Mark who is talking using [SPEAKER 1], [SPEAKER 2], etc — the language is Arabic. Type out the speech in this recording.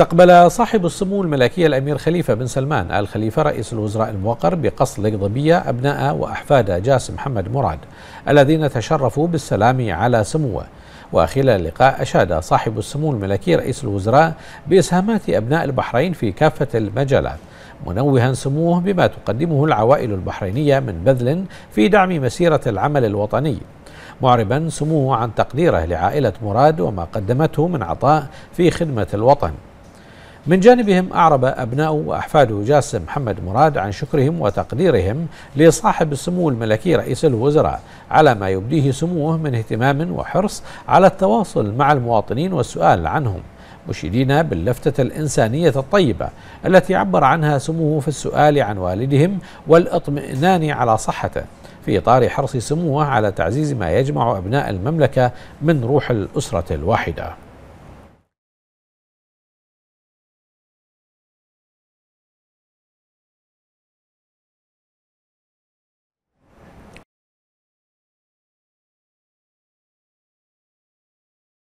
[SPEAKER 1] استقبل صاحب السمو الملكي الأمير خليفة بن سلمان آل خليفة رئيس الوزراء الموقر بقصر القضبية أبناء وأحفاد جاسم محمد مراد الذين تشرفوا بالسلام على سموه وخلال اللقاء أشاد صاحب السمو الملكي رئيس الوزراء بإسهامات أبناء البحرين في كافة المجالات منوها سموه بما تقدمه العوائل البحرينية من بذل في دعم مسيرة العمل الوطني معربا سموه عن تقديره لعائلة مراد وما قدمته من عطاء في خدمة الوطن من جانبهم أعرب أبناء وأحفاد جاسم محمد مراد عن شكرهم وتقديرهم لصاحب السمو الملكي رئيس الوزراء على ما يبديه سموه من اهتمام وحرص على التواصل مع المواطنين والسؤال عنهم مشيدين باللفتة الإنسانية الطيبة التي عبر عنها سموه في السؤال عن والدهم والاطمئنان على صحته في إطار حرص سموه على تعزيز ما يجمع أبناء المملكة من روح الأسرة الواحدة